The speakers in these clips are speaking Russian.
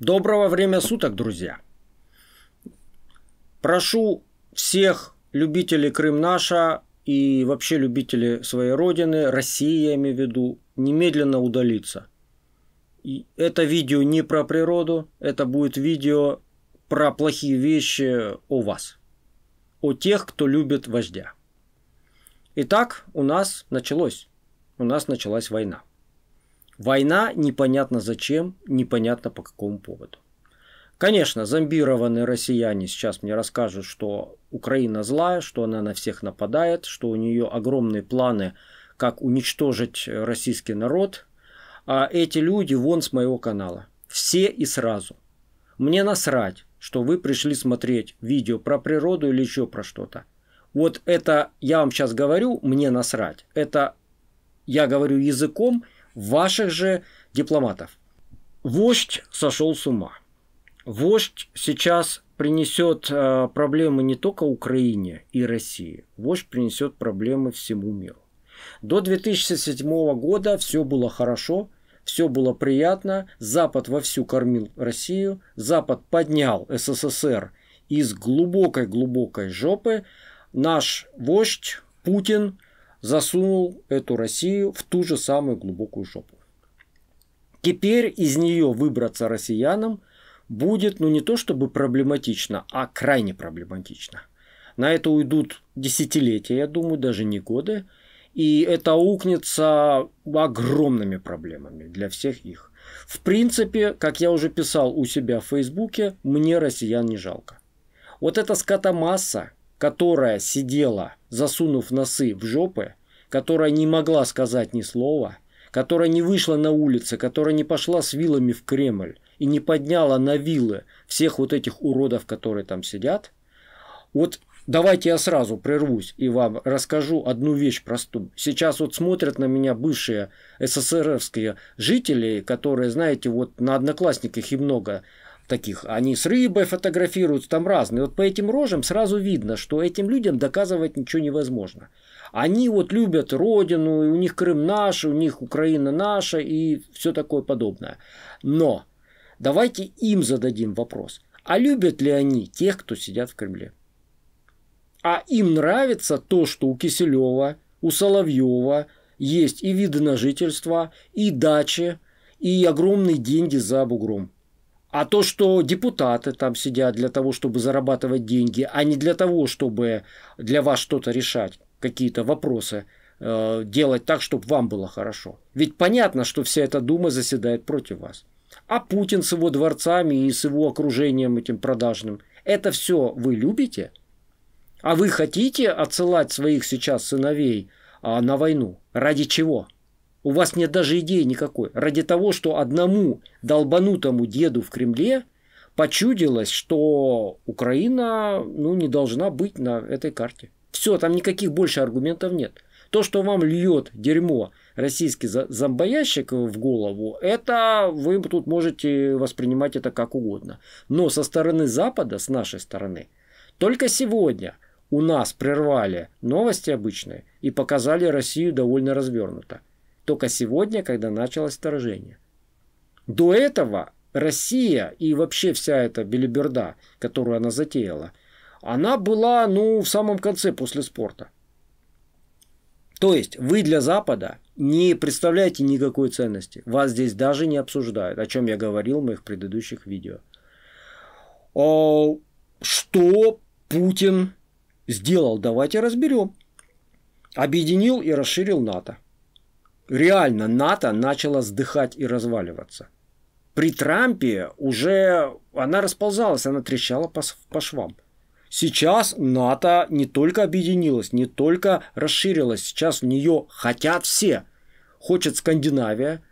Доброго времени суток, друзья! Прошу всех любителей Крым наша и вообще любителей своей родины, России я имею в виду, немедленно удалиться. И это видео не про природу, это будет видео про плохие вещи о вас, о тех, кто любит вождя. Итак, у нас началось, у нас началась война. Война непонятно зачем, непонятно по какому поводу. Конечно, зомбированные россияне сейчас мне расскажут, что Украина злая, что она на всех нападает, что у нее огромные планы, как уничтожить российский народ. А эти люди вон с моего канала. Все и сразу. Мне насрать, что вы пришли смотреть видео про природу или еще про что-то. Вот это я вам сейчас говорю, мне насрать. Это я говорю языком, ваших же дипломатов. Вождь сошел с ума. Вождь сейчас принесет э, проблемы не только Украине и России, вождь принесет проблемы всему миру. До 2007 года все было хорошо, все было приятно, Запад вовсю кормил Россию, Запад поднял СССР из глубокой-глубокой жопы. Наш вождь Путин – засунул эту Россию в ту же самую глубокую жопу. Теперь из нее выбраться россиянам будет, ну не то чтобы проблематично, а крайне проблематично. На это уйдут десятилетия, я думаю, даже не годы. И это укнется огромными проблемами для всех их. В принципе, как я уже писал у себя в Фейсбуке, мне россиян не жалко. Вот эта скотомасса, которая сидела, засунув носы в жопы, которая не могла сказать ни слова, которая не вышла на улицы, которая не пошла с вилами в Кремль и не подняла на вилы всех вот этих уродов, которые там сидят. Вот давайте я сразу прервусь и вам расскажу одну вещь простую. Сейчас вот смотрят на меня бывшие СССРовские жители, которые, знаете, вот на одноклассниках и много таких. Они с рыбой фотографируются, там разные. Вот по этим рожам сразу видно, что этим людям доказывать ничего невозможно. Они вот любят родину, и у них Крым наш, у них Украина наша и все такое подобное. Но давайте им зададим вопрос. А любят ли они тех, кто сидят в Кремле? А им нравится то, что у Киселева, у Соловьева есть и виды на жительство, и дачи, и огромные деньги за бугром. А то, что депутаты там сидят для того, чтобы зарабатывать деньги, а не для того, чтобы для вас что-то решать, какие-то вопросы э, делать так, чтобы вам было хорошо. Ведь понятно, что вся эта дума заседает против вас. А Путин с его дворцами и с его окружением этим продажным, это все вы любите? А вы хотите отсылать своих сейчас сыновей а, на войну? Ради чего? У вас нет даже идеи никакой. Ради того, что одному долбанутому деду в Кремле почудилось, что Украина ну, не должна быть на этой карте. Все, там никаких больше аргументов нет. То, что вам льет дерьмо российский зомбоящик в голову, это вы тут можете воспринимать это как угодно. Но со стороны Запада, с нашей стороны, только сегодня у нас прервали новости обычные и показали Россию довольно развернуто только сегодня, когда началось вторжение. До этого Россия и вообще вся эта белиберда, которую она затеяла, она была, ну, в самом конце после спорта. То есть вы для Запада не представляете никакой ценности. Вас здесь даже не обсуждают, о чем я говорил в моих предыдущих видео. А, что Путин сделал? Давайте разберем. Объединил и расширил НАТО реально НАТО начала сдыхать и разваливаться. При Трампе уже она расползалась, она трещала по, по швам. Сейчас НАТО не только объединилось, не только расширилось, сейчас в нее хотят все. Хочет Скандинавия.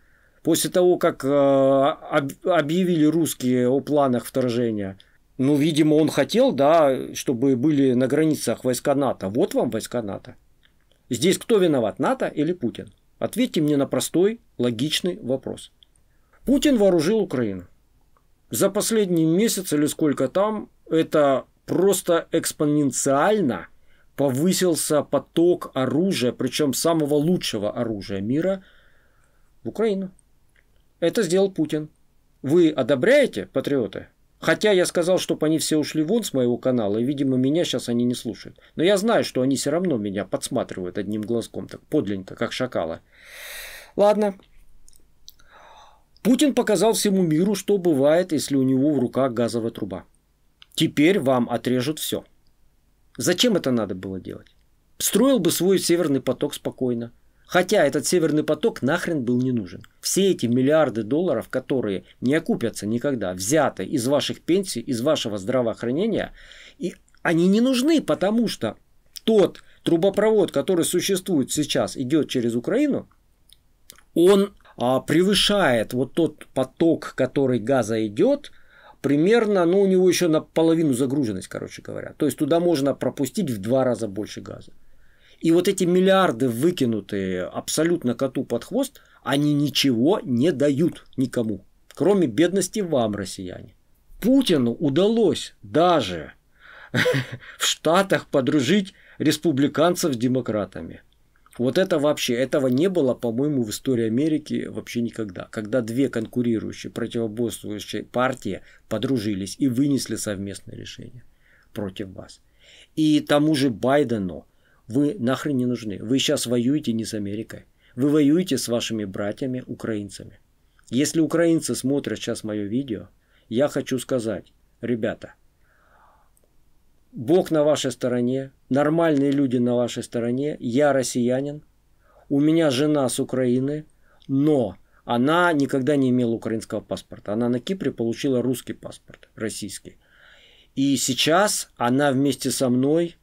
После того, как э, об, объявили русские о планах вторжения, ну, видимо, он хотел, да, чтобы были на границах войска НАТО. Вот вам войска НАТО. Здесь кто виноват, НАТО или Путин? Ответьте мне на простой, логичный вопрос. Путин вооружил Украину. За последний месяц или сколько там, это просто экспоненциально повысился поток оружия, причем самого лучшего оружия мира, в Украину. Это сделал Путин. Вы одобряете, патриоты? Хотя я сказал, чтобы они все ушли вон с моего канала, и, видимо, меня сейчас они не слушают. Но я знаю, что они все равно меня подсматривают одним глазком, так подленько, как шакала. Ладно. Путин показал всему миру, что бывает, если у него в руках газовая труба. Теперь вам отрежут все. Зачем это надо было делать? Строил бы свой северный поток спокойно. Хотя этот северный поток нахрен был не нужен. Все эти миллиарды долларов, которые не окупятся никогда, взяты из ваших пенсий, из вашего здравоохранения, и они не нужны, потому что тот трубопровод, который существует сейчас, идет через Украину, он а, превышает вот тот поток, который газа идет, примерно, ну у него еще наполовину загруженность, короче говоря. То есть туда можно пропустить в два раза больше газа. И вот эти миллиарды, выкинутые абсолютно коту под хвост, они ничего не дают никому, кроме бедности вам, россияне. Путину удалось даже в Штатах подружить республиканцев с демократами. Вот это вообще, этого не было, по-моему, в истории Америки вообще никогда. Когда две конкурирующие, противоборствующие партии подружились и вынесли совместное решение против вас. И тому же Байдену вы нахрен не нужны. Вы сейчас воюете не с Америкой. Вы воюете с вашими братьями, украинцами. Если украинцы смотрят сейчас мое видео, я хочу сказать, ребята, Бог на вашей стороне, нормальные люди на вашей стороне, я россиянин, у меня жена с Украины, но она никогда не имела украинского паспорта. Она на Кипре получила русский паспорт, российский. И сейчас она вместе со мной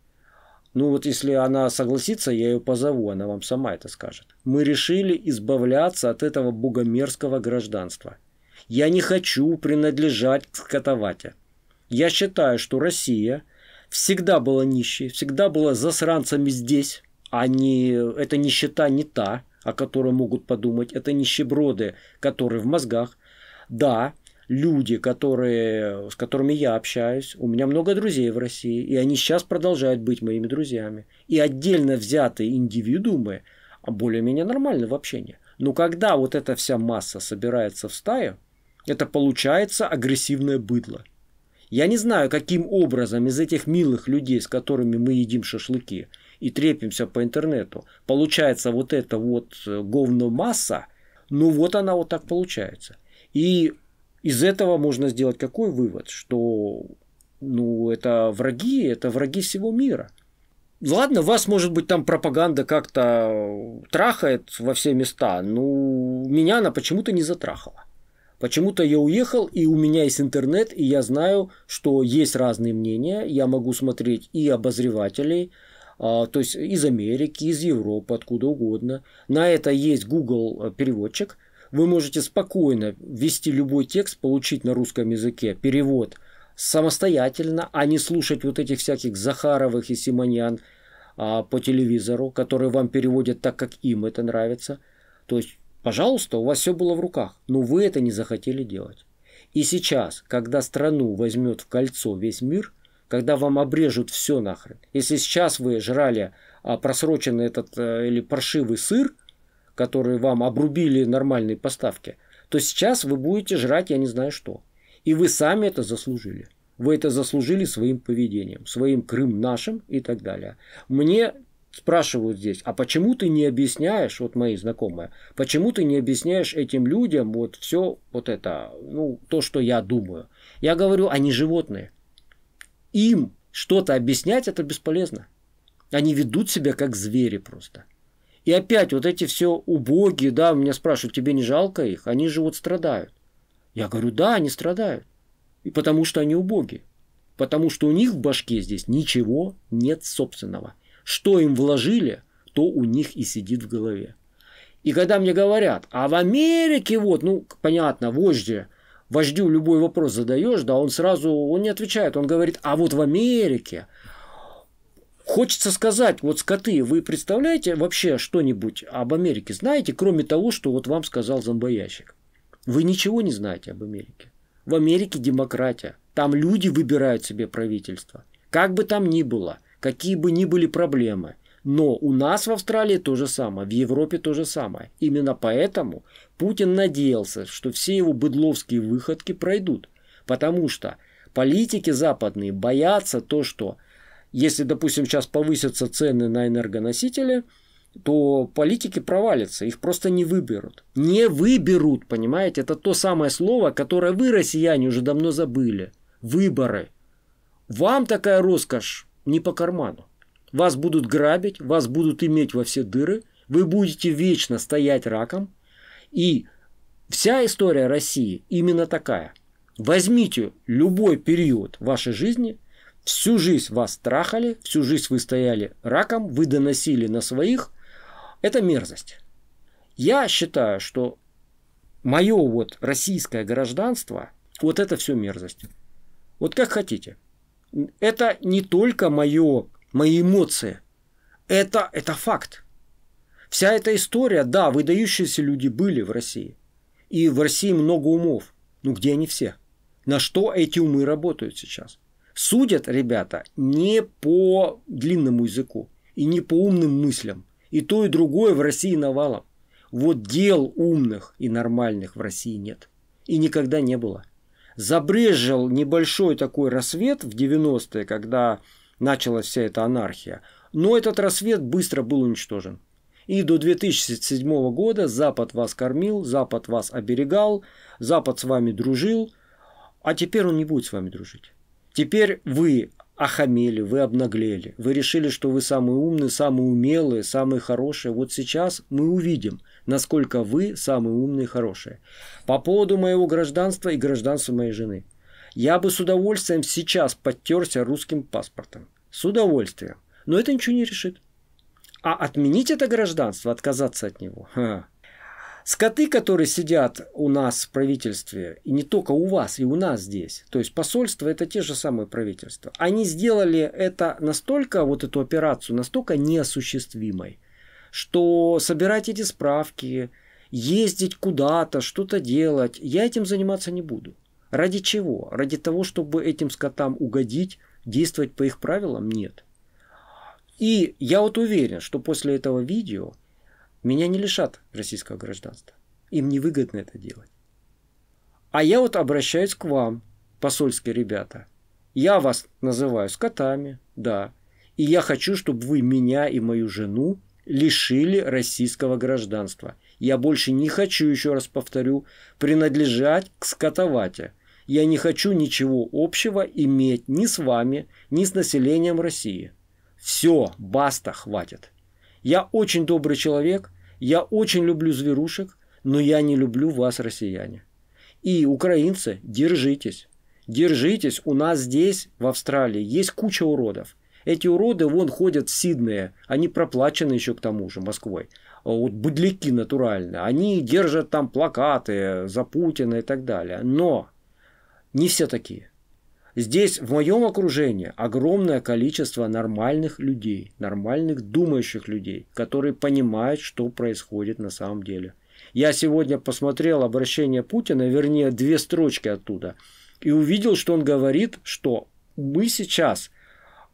ну вот если она согласится, я ее позову, она вам сама это скажет. Мы решили избавляться от этого богомерзкого гражданства. Я не хочу принадлежать к скотовате. Я считаю, что Россия всегда была нищей, всегда была засранцами здесь, а не, эта нищета не та, о которой могут подумать, это нищеброды, которые в мозгах. Да, люди, которые, с которыми я общаюсь, у меня много друзей в России, и они сейчас продолжают быть моими друзьями. И отдельно взятые индивидуумы а более-менее нормальны в общении. Но когда вот эта вся масса собирается в стаю, это получается агрессивное быдло. Я не знаю, каким образом из этих милых людей, с которыми мы едим шашлыки и трепимся по интернету, получается вот эта вот э, говно масса, ну вот она вот так получается. И из этого можно сделать какой вывод? Что ну, это враги, это враги всего мира. Ну, ладно, вас, может быть, там пропаганда как-то трахает во все места, но меня она почему-то не затрахала. Почему-то я уехал, и у меня есть интернет, и я знаю, что есть разные мнения. Я могу смотреть и обозревателей, а, то есть из Америки, из Европы, откуда угодно. На это есть Google э, переводчик – вы можете спокойно ввести любой текст, получить на русском языке перевод самостоятельно, а не слушать вот этих всяких Захаровых и Симоньян а, по телевизору, которые вам переводят так, как им это нравится. То есть, пожалуйста, у вас все было в руках, но вы это не захотели делать. И сейчас, когда страну возьмет в кольцо весь мир, когда вам обрежут все нахрен, если сейчас вы жрали а, просроченный этот а, или паршивый сыр, которые вам обрубили нормальные поставки, то сейчас вы будете жрать я не знаю что. И вы сами это заслужили. Вы это заслужили своим поведением, своим Крым нашим и так далее. Мне спрашивают здесь, а почему ты не объясняешь, вот мои знакомые, почему ты не объясняешь этим людям вот все вот это, ну, то, что я думаю. Я говорю, они животные. Им что-то объяснять это бесполезно. Они ведут себя как звери просто. И опять вот эти все убогие, да, меня спрашивают, тебе не жалко их? Они же вот страдают. Я говорю, да, они страдают. И потому что они убогие. Потому что у них в башке здесь ничего нет собственного. Что им вложили, то у них и сидит в голове. И когда мне говорят, а в Америке вот, ну, понятно, вожди, вождю любой вопрос задаешь, да, он сразу, он не отвечает, он говорит, а вот в Америке, Хочется сказать, вот скоты, вы представляете вообще что-нибудь об Америке? Знаете, кроме того, что вот вам сказал зомбоящик? Вы ничего не знаете об Америке. В Америке демократия. Там люди выбирают себе правительство. Как бы там ни было, какие бы ни были проблемы. Но у нас в Австралии то же самое, в Европе то же самое. Именно поэтому Путин надеялся, что все его быдловские выходки пройдут. Потому что политики западные боятся то, что если, допустим, сейчас повысятся цены на энергоносители, то политики провалятся, их просто не выберут. Не выберут, понимаете? Это то самое слово, которое вы, россияне, уже давно забыли. Выборы. Вам такая роскошь не по карману. Вас будут грабить, вас будут иметь во все дыры, вы будете вечно стоять раком. И вся история России именно такая. Возьмите любой период вашей жизни – Всю жизнь вас трахали, всю жизнь вы стояли раком, вы доносили на своих. Это мерзость. Я считаю, что мое вот российское гражданство, вот это все мерзость. Вот как хотите. Это не только мое, мои эмоции. Это, это факт. Вся эта история, да, выдающиеся люди были в России. И в России много умов. Ну где они все? На что эти умы работают сейчас? Судят ребята не по длинному языку и не по умным мыслям. И то, и другое в России навалом. Вот дел умных и нормальных в России нет. И никогда не было. Забрежил небольшой такой рассвет в 90-е, когда началась вся эта анархия. Но этот рассвет быстро был уничтожен. И до 2007 года Запад вас кормил, Запад вас оберегал, Запад с вами дружил, а теперь он не будет с вами дружить. Теперь вы охамели, вы обнаглели. Вы решили, что вы самые умные, самые умелые, самые хорошие. Вот сейчас мы увидим, насколько вы самые умные и хорошие. По поводу моего гражданства и гражданства моей жены. Я бы с удовольствием сейчас подтерся русским паспортом. С удовольствием. Но это ничего не решит. А отменить это гражданство, отказаться от него, ха, Скоты, которые сидят у нас в правительстве, и не только у вас, и у нас здесь, то есть посольство это те же самые правительства, они сделали это настолько, вот эту операцию, настолько неосуществимой, что собирать эти справки, ездить куда-то, что-то делать, я этим заниматься не буду. Ради чего? Ради того, чтобы этим скотам угодить, действовать по их правилам? Нет. И я вот уверен, что после этого видео меня не лишат российского гражданства. Им невыгодно это делать. А я вот обращаюсь к вам, посольские ребята. Я вас называю скотами, да. И я хочу, чтобы вы меня и мою жену лишили российского гражданства. Я больше не хочу, еще раз повторю, принадлежать к скотовате. Я не хочу ничего общего иметь ни с вами, ни с населением России. Все, баста, хватит. Я очень добрый человек, я очень люблю зверушек, но я не люблю вас, россияне. И украинцы, держитесь. Держитесь, у нас здесь, в Австралии, есть куча уродов. Эти уроды вон ходят в Сиднее, они проплачены еще к тому же Москвой. А вот быдляки натуральные, они держат там плакаты за Путина и так далее. Но не все такие. Здесь, в моем окружении, огромное количество нормальных людей, нормальных думающих людей, которые понимают, что происходит на самом деле. Я сегодня посмотрел обращение Путина, вернее, две строчки оттуда, и увидел, что он говорит, что мы сейчас,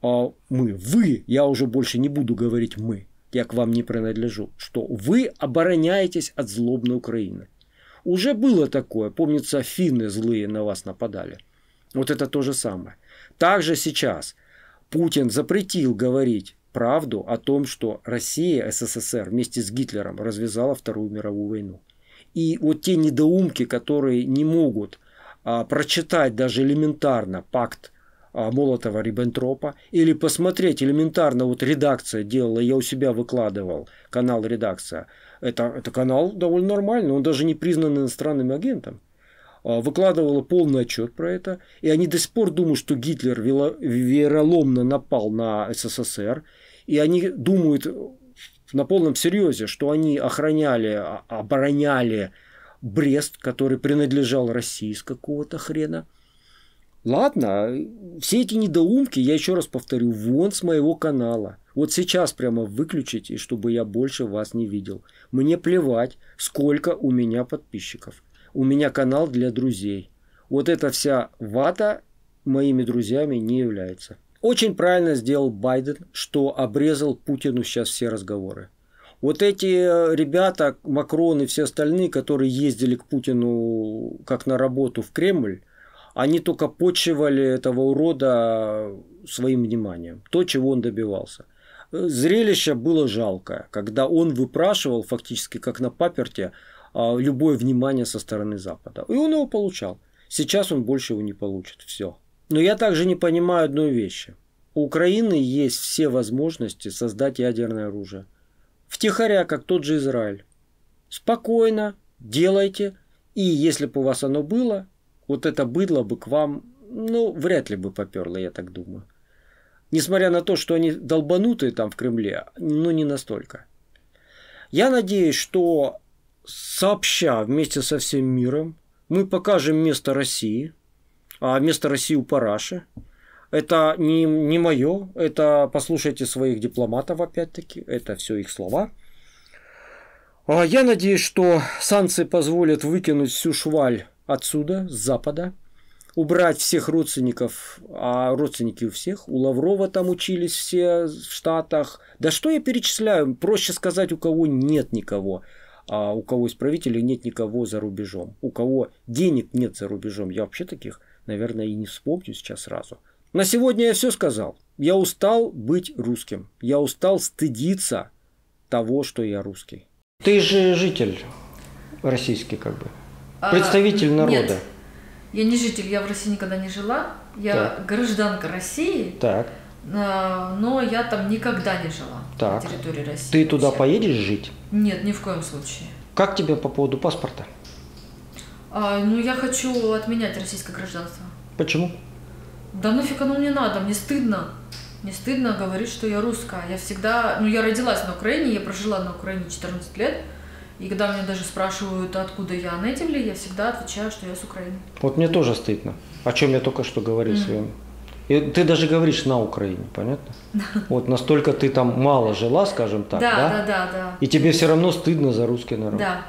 а, мы, вы, я уже больше не буду говорить мы, я к вам не принадлежу, что вы обороняетесь от злобной Украины. Уже было такое, помнится, финны злые на вас нападали – вот это то же самое. Также сейчас Путин запретил говорить правду о том, что Россия, СССР вместе с Гитлером развязала Вторую мировую войну. И вот те недоумки, которые не могут а, прочитать даже элементарно пакт а, Молотова-Риббентропа или посмотреть элементарно, вот редакция делала, я у себя выкладывал, канал «Редакция», это, это канал довольно нормальный, он даже не признан иностранным агентом. А, выкладывала полный отчет про это, и они до сих пор думают, что Гитлер вероломно напал на СССР, и они думают на полном серьезе, что они охраняли, а, обороняли Брест, который принадлежал России с какого-то хрена. Ладно, все эти недоумки, я еще раз повторю, вон с моего канала. Вот сейчас прямо выключите, чтобы я больше вас не видел. Мне плевать, сколько у меня подписчиков у меня канал для друзей. Вот эта вся вата моими друзьями не является. Очень правильно сделал Байден, что обрезал Путину сейчас все разговоры. Вот эти э, ребята, Макрон и все остальные, которые ездили к Путину как на работу в Кремль, они только почивали этого урода э, своим вниманием, то, чего он добивался. Э, зрелище было жалкое, когда он выпрашивал фактически как на паперте а, любое внимание со стороны Запада. И он его получал. Сейчас он больше его не получит. Все. Но я также не понимаю одной вещи. У Украины есть все возможности создать ядерное оружие. Втихаря, как тот же Израиль. Спокойно, делайте. И если бы у вас оно было, вот это быдло бы к вам, ну, вряд ли бы поперло, я так думаю. Несмотря на то, что они долбанутые там в Кремле, но не настолько. Я надеюсь, что сообща вместе со всем миром мы покажем место России, а место России у Параши. Это не, не мое, это послушайте своих дипломатов опять-таки, это все их слова. А я надеюсь, что санкции позволят выкинуть всю шваль отсюда, с запада, убрать всех родственников, а родственники у всех, у Лаврова там учились все в Штатах. Да что я перечисляю, проще сказать, у кого нет никого а у кого из нет никого за рубежом, у кого денег нет за рубежом. Я вообще таких, наверное, и не вспомню сейчас сразу. На сегодня я все сказал. Я устал быть русским. Я устал стыдиться того, что я русский. Ты же житель российский, как бы. А, Представитель народа. Нет, я не житель, я в России никогда не жила. Я так. гражданка России. Так. А, но я там никогда не жила так. на территории России. Ты туда вообще. поедешь жить? Нет, ни в коем случае. Как тебе по поводу паспорта? А, ну, я хочу отменять российское гражданство. Почему? Да нафиг оно мне надо, мне стыдно. Мне стыдно говорить, что я русская. Я всегда, ну, я родилась на Украине, я прожила на Украине 14 лет. И когда меня даже спрашивают, откуда я, на этим ли, я всегда отвечаю, что я с Украины. Вот мне тоже стыдно, о чем я только что говорил mm своим и ты даже говоришь на Украине, понятно? Вот настолько ты там мало жила, скажем так, да? Да, да, да. да. И тебе все равно стыдно за русский народ. Да.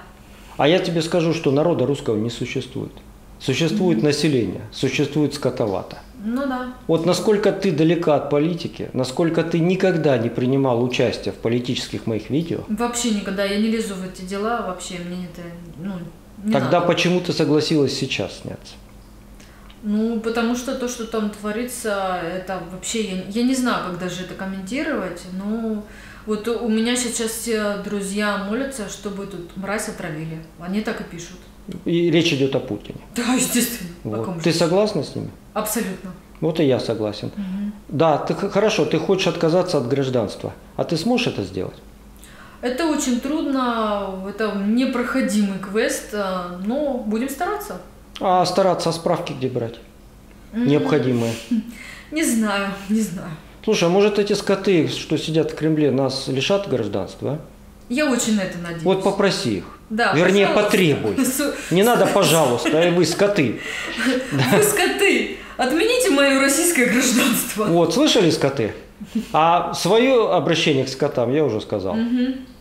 А я тебе скажу, что народа русского не существует. Существует mm-hmm. население, существует скотовато. Ну да. Вот насколько ты далека от политики, насколько ты никогда не принимал участие в политических моих видео. Вообще никогда, я не лезу в эти дела, вообще мне это, ну, не Тогда надо. почему ты согласилась сейчас сняться? Ну, потому что то, что там творится, это вообще, я, я не знаю, как даже это комментировать, но ну, вот у меня сейчас все друзья молятся, чтобы тут мразь отравили. Они так и пишут. И речь идет о Путине. Да, естественно. Вот. Ты согласна с ними? Абсолютно. Вот и я согласен. Угу. Да, ты хорошо, ты хочешь отказаться от гражданства, а ты сможешь это сделать? Это очень трудно, это непроходимый квест, э, но будем стараться. А стараться справки где брать? Необходимые. Не знаю, не знаю. Слушай, а может эти скоты, что сидят в Кремле, нас лишат гражданства? А? Я очень на это надеюсь. Вот попроси их. Да, Вернее, пожалуйста. потребуй. Не надо, пожалуйста, и а вы скоты. Вы скоты. Отмените мое российское гражданство. Вот, слышали скоты? А свое обращение к скотам я уже сказал. Угу.